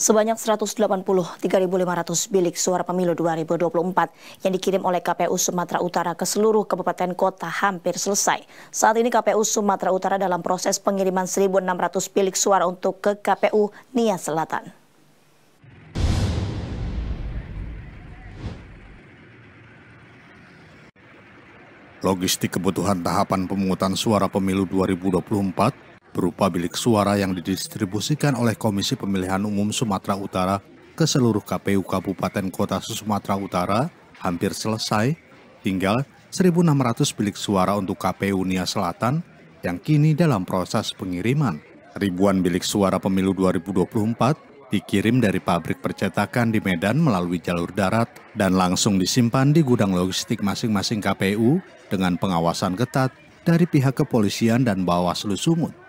sebanyak 183.500 bilik suara pemilu 2024 yang dikirim oleh KPU Sumatera Utara ke seluruh kabupaten kota hampir selesai. Saat ini KPU Sumatera Utara dalam proses pengiriman 1.600 bilik suara untuk ke KPU Nia Selatan. Logistik kebutuhan tahapan pemungutan suara pemilu 2024 berupa bilik suara yang didistribusikan oleh Komisi Pemilihan Umum Sumatera Utara ke seluruh KPU Kabupaten Kota Sumatera Utara hampir selesai, tinggal 1.600 bilik suara untuk KPU Nia Selatan yang kini dalam proses pengiriman. Ribuan bilik suara pemilu 2024 dikirim dari pabrik percetakan di Medan melalui jalur darat dan langsung disimpan di gudang logistik masing-masing KPU dengan pengawasan ketat dari pihak kepolisian dan Bawaslu Sumut.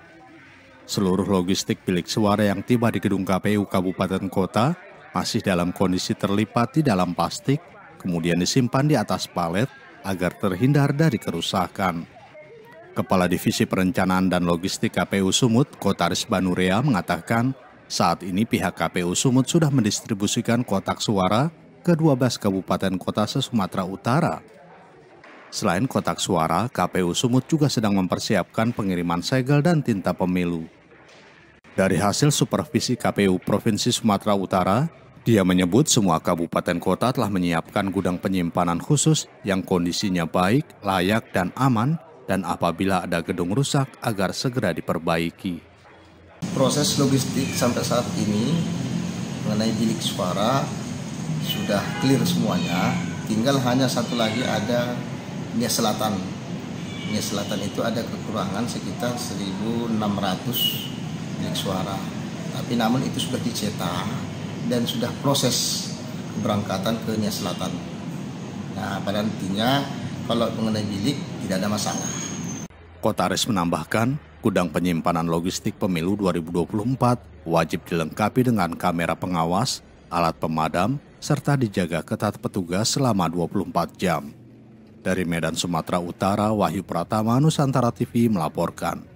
Seluruh logistik bilik suara yang tiba di gedung KPU Kabupaten Kota masih dalam kondisi terlipat di dalam plastik, kemudian disimpan di atas palet agar terhindar dari kerusakan. Kepala Divisi Perencanaan dan Logistik KPU Sumut, Kotaris Banurea mengatakan, saat ini pihak KPU Sumut sudah mendistribusikan kotak suara ke 12 kabupaten kota se-Sumatera Utara Selain kotak suara, KPU Sumut juga sedang mempersiapkan pengiriman segel dan tinta pemilu. Dari hasil supervisi KPU Provinsi Sumatera Utara, dia menyebut semua kabupaten kota telah menyiapkan gudang penyimpanan khusus yang kondisinya baik, layak, dan aman, dan apabila ada gedung rusak agar segera diperbaiki. Proses logistik sampai saat ini mengenai bilik suara sudah clear semuanya, tinggal hanya satu lagi ada Nia Selatan. Nia Selatan itu ada kekurangan sekitar 1.600 bilik suara. Tapi namun itu sudah dicetak dan sudah proses keberangkatan ke Nia Selatan. Nah, pada intinya kalau mengenai bilik tidak ada masalah. Kotaris menambahkan, gudang penyimpanan logistik pemilu 2024 wajib dilengkapi dengan kamera pengawas, alat pemadam, serta dijaga ketat petugas selama 24 jam. Dari Medan Sumatera Utara, Wahyu Pratama Nusantara TV melaporkan.